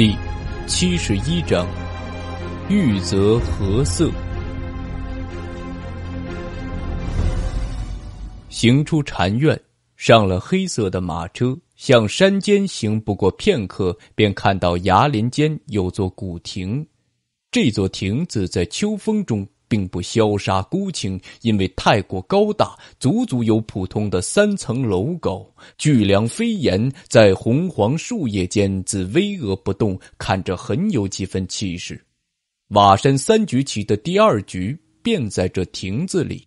第七十一章，玉泽和色。行出禅院，上了黑色的马车，向山间行。不过片刻，便看到崖林间有座古亭。这座亭子在秋风中。并不消杀孤清，因为太过高大，足足有普通的三层楼高。巨梁飞檐在红黄树叶间自巍峨不动，看着很有几分气势。瓦山三局棋的第二局便在这亭子里。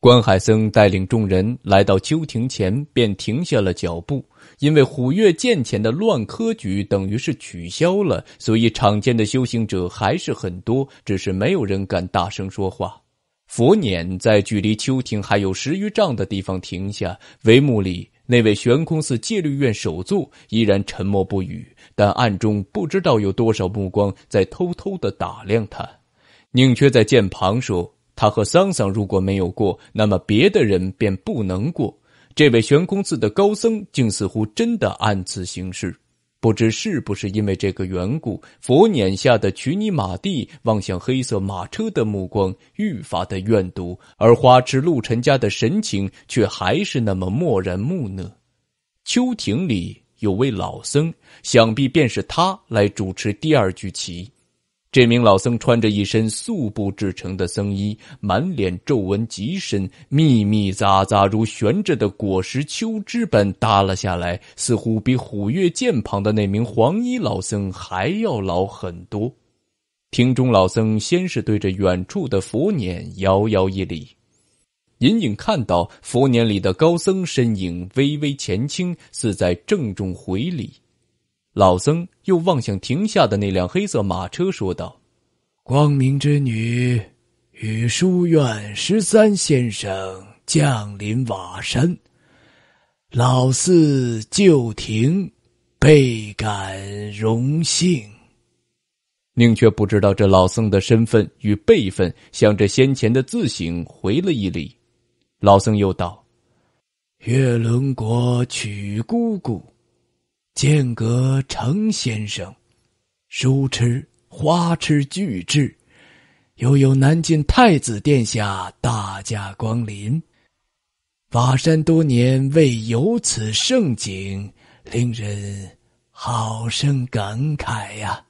关海僧带领众人来到秋亭前，便停下了脚步。因为虎跃剑前的乱科举等于是取消了，所以场间的修行者还是很多，只是没有人敢大声说话。佛辇在距离秋亭还有十余丈的地方停下，帷幕里那位悬空寺戒律院首座依然沉默不语，但暗中不知道有多少目光在偷偷的打量他。宁缺在剑旁说：“他和桑桑如果没有过，那么别的人便不能过。”这位悬空寺的高僧竟似乎真的按此行事，不知是不是因为这个缘故，佛撵下的曲尼玛蒂望向黑色马车的目光愈发的怨毒，而花痴陆尘家的神情却还是那么漠然木讷。秋庭里有位老僧，想必便是他来主持第二局棋。这名老僧穿着一身素布制成的僧衣，满脸皱纹极深，密密匝匝如悬着的果实，秋枝般耷拉下来，似乎比虎跃涧旁的那名黄衣老僧还要老很多。庭中老僧先是对着远处的佛年遥遥一礼，隐隐看到佛年里的高僧身影微微前倾，似在郑重回礼。老僧。又望向停下的那辆黑色马车，说道：“光明之女与书院十三先生降临瓦山，老四旧亭倍感荣幸。”宁却不知道这老僧的身份与辈分，向着先前的自省回了一礼。老僧又道：“月轮国曲姑姑。”剑阁程先生，书痴花痴俱至，又有南晋太子殿下大驾光临。瓦山多年未有此盛景，令人好生感慨呀。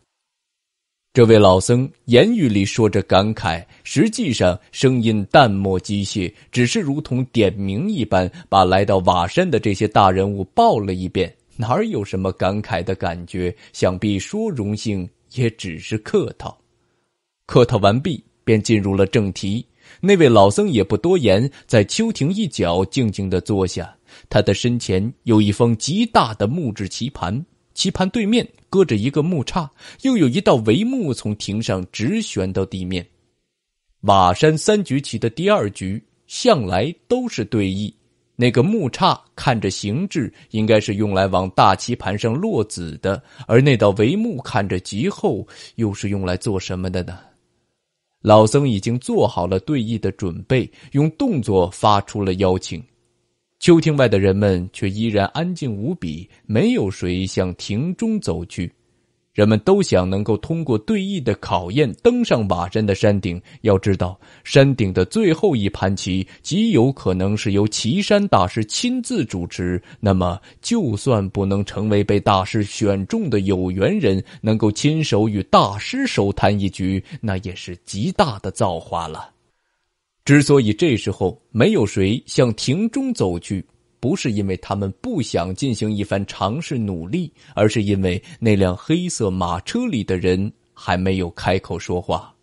这位老僧言语里说着感慨，实际上声音淡漠机械，只是如同点名一般，把来到瓦山的这些大人物报了一遍。哪有什么感慨的感觉？想必说荣幸也只是客套。客套完毕，便进入了正题。那位老僧也不多言，在秋亭一角静静的坐下。他的身前有一方极大的木质棋盘，棋盘对面搁着一个木叉，又有一道帷幕从亭上直悬到地面。瓦山三局棋的第二局，向来都是对弈。那个木叉看着形制，应该是用来往大棋盘上落子的；而那道帷幕看着极厚，又是用来做什么的呢？老僧已经做好了对弈的准备，用动作发出了邀请。秋亭外的人们却依然安静无比，没有谁向亭中走去。人们都想能够通过对弈的考验，登上瓦山的山顶。要知道，山顶的最后一盘棋极有可能是由岐山大师亲自主持。那么，就算不能成为被大师选中的有缘人，能够亲手与大师手谈一局，那也是极大的造化了。之所以这时候没有谁向亭中走去。不是因为他们不想进行一番尝试努力，而是因为那辆黑色马车里的人还没有开口说话。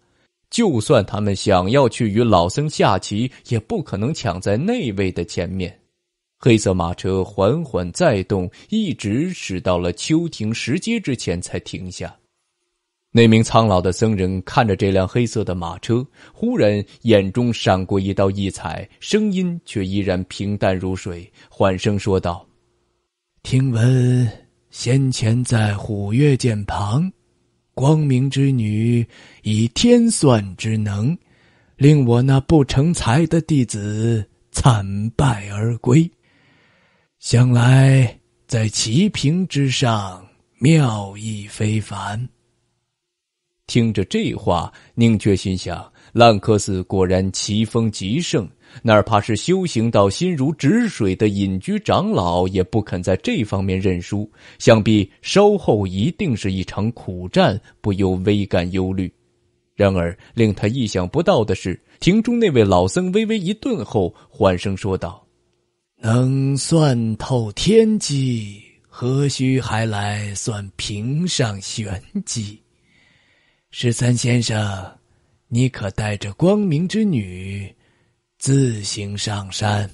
就算他们想要去与老僧下棋，也不可能抢在那位的前面。黑色马车缓缓再动，一直驶到了秋亭石阶之前才停下。那名苍老的僧人看着这辆黑色的马车，忽然眼中闪过一道异彩，声音却依然平淡如水，缓声说道：“听闻先前在虎跃涧旁，光明之女以天算之能，令我那不成才的弟子惨败而归。想来在齐平之上，妙意非凡。”听着这话，宁缺心想：烂柯寺果然奇峰极盛，哪怕是修行到心如止水的隐居长老，也不肯在这方面认输。想必稍后一定是一场苦战，不由微感忧虑。然而，令他意想不到的是，庭中那位老僧微微一顿后，缓声说道：“能算透天机，何须还来算屏上玄机？”十三先生，你可带着光明之女自行上山。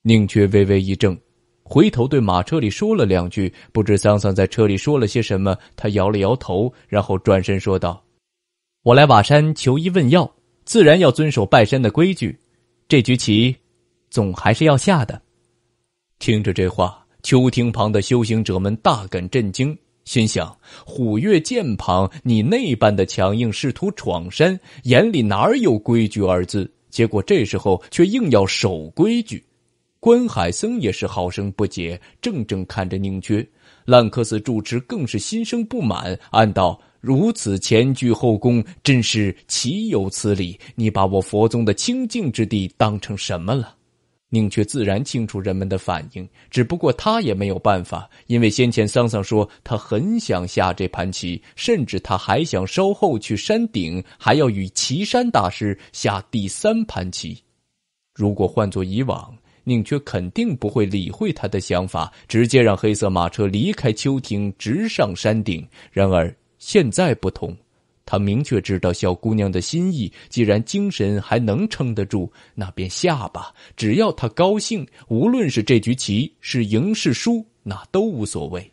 宁缺微微一怔，回头对马车里说了两句，不知桑桑在车里说了些什么。他摇了摇头，然后转身说道：“我来瓦山求医问药，自然要遵守拜山的规矩。这局棋，总还是要下的。”听着这话，秋亭旁的修行者们大感震惊。心想虎跃剑旁，你那般的强硬，试图闯山，眼里哪有规矩二字？结果这时候却硬要守规矩。关海僧也是好生不解，怔怔看着宁缺。烂柯寺住持更是心生不满，暗道：如此前倨后恭，真是岂有此理！你把我佛宗的清净之地当成什么了？宁缺自然清楚人们的反应，只不过他也没有办法，因为先前桑桑说他很想下这盘棋，甚至他还想稍后去山顶，还要与岐山大师下第三盘棋。如果换作以往，宁缺肯定不会理会他的想法，直接让黑色马车离开秋亭，直上山顶。然而现在不同。他明确知道小姑娘的心意，既然精神还能撑得住，那便下吧。只要她高兴，无论是这局棋是赢是输，那都无所谓。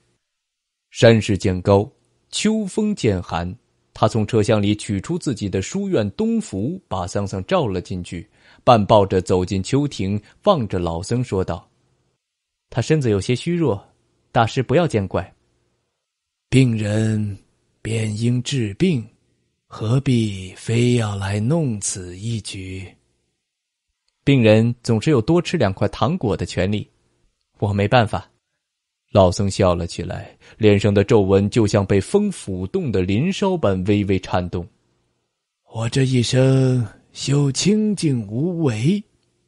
山势渐高，秋风渐寒。他从车厢里取出自己的书院冬服，把桑桑罩了进去，半抱着走进秋亭，望着老僧说道：“他身子有些虚弱，大师不要见怪。病人便应治病。”何必非要来弄此一局？病人总是有多吃两块糖果的权利，我没办法。老僧笑了起来，脸上的皱纹就像被风抚动的林梢般微微颤动。我这一生修清净无为，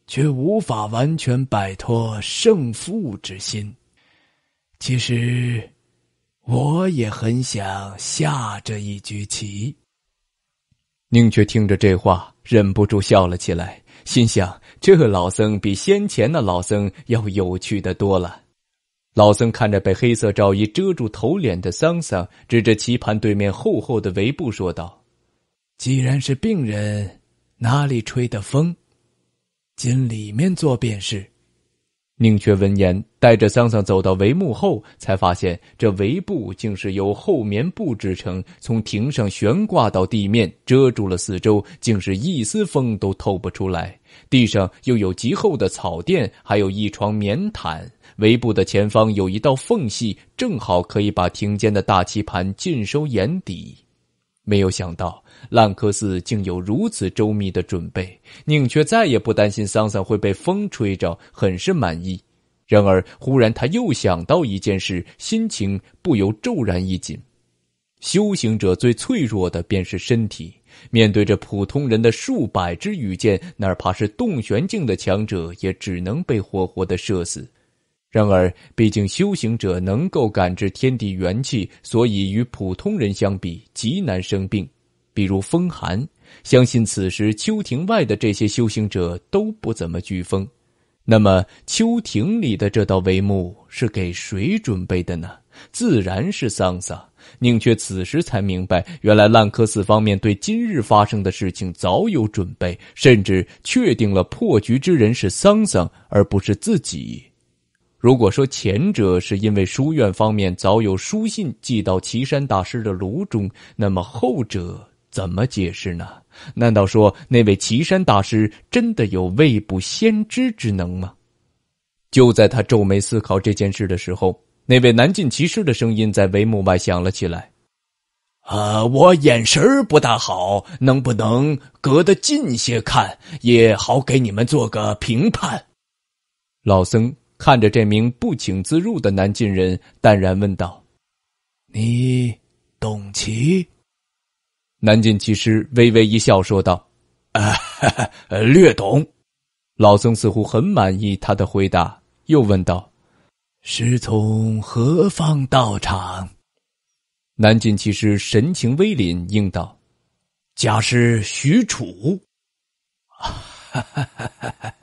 却无法完全摆脱胜负之心。其实，我也很想下这一局棋。宁缺听着这话，忍不住笑了起来，心想：这老僧比先前的老僧要有趣的多了。老僧看着被黑色罩衣遮住头脸的桑桑，指着棋盘对面厚厚的围布说道：“既然是病人，哪里吹的风？进里面坐便是。”宁缺闻言，带着桑桑走到帷幕后，才发现这帷布竟是由厚棉布制成，从亭上悬挂到地面，遮住了四周，竟是一丝风都透不出来。地上又有极厚的草垫，还有一床棉毯。帷布的前方有一道缝隙，正好可以把亭间的大棋盘尽收眼底。没有想到，烂柯寺竟有如此周密的准备，宁缺再也不担心桑桑会被风吹着，很是满意。然而，忽然他又想到一件事，心情不由骤然一紧。修行者最脆弱的便是身体，面对着普通人的数百支羽箭，哪怕是洞玄境的强者，也只能被活活的射死。然而，毕竟修行者能够感知天地元气，所以与普通人相比，极难生病。比如风寒，相信此时秋庭外的这些修行者都不怎么惧风。那么，秋庭里的这道帷幕是给谁准备的呢？自然是桑桑。宁缺此时才明白，原来烂柯寺方面对今日发生的事情早有准备，甚至确定了破局之人是桑桑，而不是自己。如果说前者是因为书院方面早有书信寄到岐山大师的炉中，那么后者怎么解释呢？难道说那位岐山大师真的有未卜先知之能吗？就在他皱眉思考这件事的时候，那位南晋骑师的声音在帷幕外响了起来：“啊，我眼神不大好，能不能隔得近些看也好，给你们做个评判。”老僧。看着这名不请自入的南晋人，淡然问道：“你懂棋？”南晋骑师微微一笑说道：“略懂。”老僧似乎很满意他的回答，又问道：“师从何方道场？”南晋骑师神情威凛，应道：“家师许褚。”哈哈哈哈哈。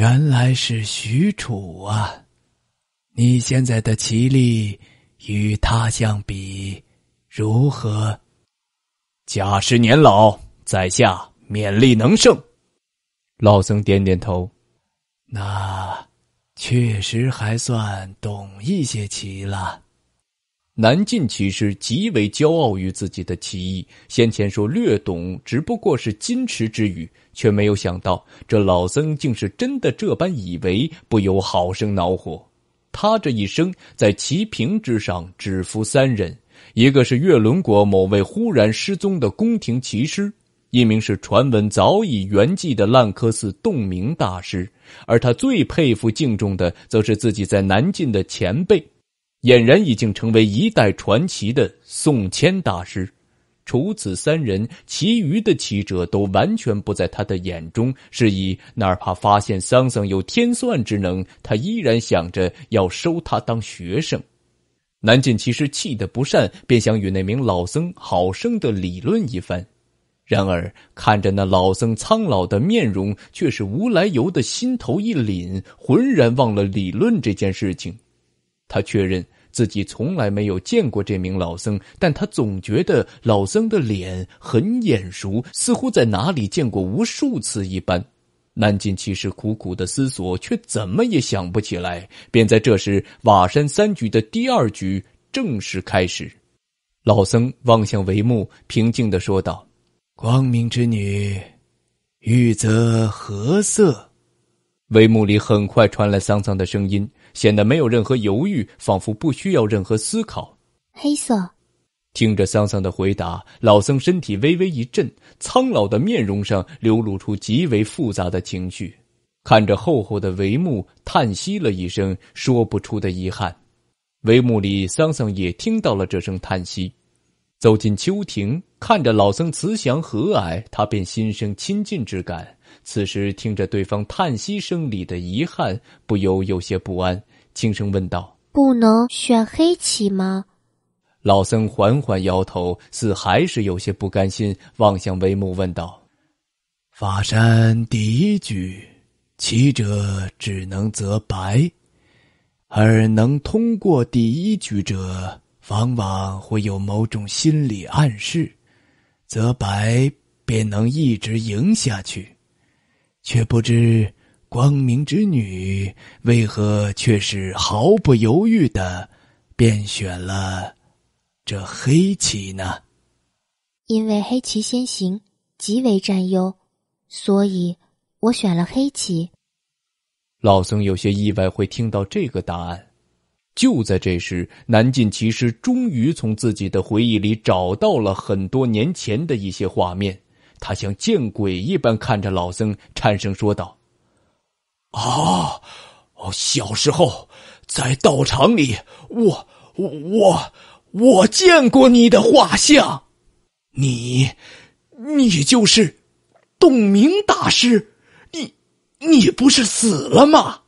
原来是许褚啊！你现在的棋力与他相比如何？假使年老，在下勉力能胜。老僧点点头，那确实还算懂一些棋了。南晋棋师极为骄傲于自己的棋艺，先前说略懂，只不过是矜持之语。却没有想到，这老僧竟是真的这般以为，不由好生恼火。他这一生在齐平之上只服三人：一个是月轮国某位忽然失踪的宫廷骑师，一名是传闻早已圆寂的烂柯寺洞明大师，而他最佩服敬重的，则是自己在南晋的前辈，俨然已经成为一代传奇的宋谦大师。除此三人，其余的骑者都完全不在他的眼中。是以，哪怕发现桑桑有天算之能，他依然想着要收他当学生。南晋其实气得不善，便想与那名老僧好生的理论一番。然而，看着那老僧苍老的面容，却是无来由的心头一凛，浑然忘了理论这件事情。他确认。自己从来没有见过这名老僧，但他总觉得老僧的脸很眼熟，似乎在哪里见过无数次一般。南晋其实苦苦的思索，却怎么也想不起来。便在这时，瓦山三局的第二局正式开始。老僧望向帷幕，平静的说道：“光明之女，欲则何色？”帷幕里很快传来桑桑的声音。显得没有任何犹豫，仿佛不需要任何思考。黑色，听着桑桑的回答，老僧身体微微一震，苍老的面容上流露出极为复杂的情绪，看着厚厚的帷幕，叹息了一声，说不出的遗憾。帷幕里，桑桑也听到了这声叹息。走进秋庭，看着老僧慈祥和蔼，他便心生亲近之感。此时听着对方叹息声里的遗憾，不由有些不安，轻声问道：“不能选黑棋吗？”老僧缓缓摇头，似还是有些不甘心，望向帷幕问道：“法山第一局，棋者只能择白，而能通过第一局者，往往会有某种心理暗示，则白便能一直赢下去。”却不知光明之女为何却是毫不犹豫的便选了这黑棋呢？因为黑棋先行极为占优，所以我选了黑棋。老僧有些意外会听到这个答案。就在这时，南晋骑士终于从自己的回忆里找到了很多年前的一些画面。他像见鬼一般看着老僧，颤声说道：“啊，哦，小时候在道场里，我我我见过你的画像，你你就是洞明大师，你你不是死了吗？”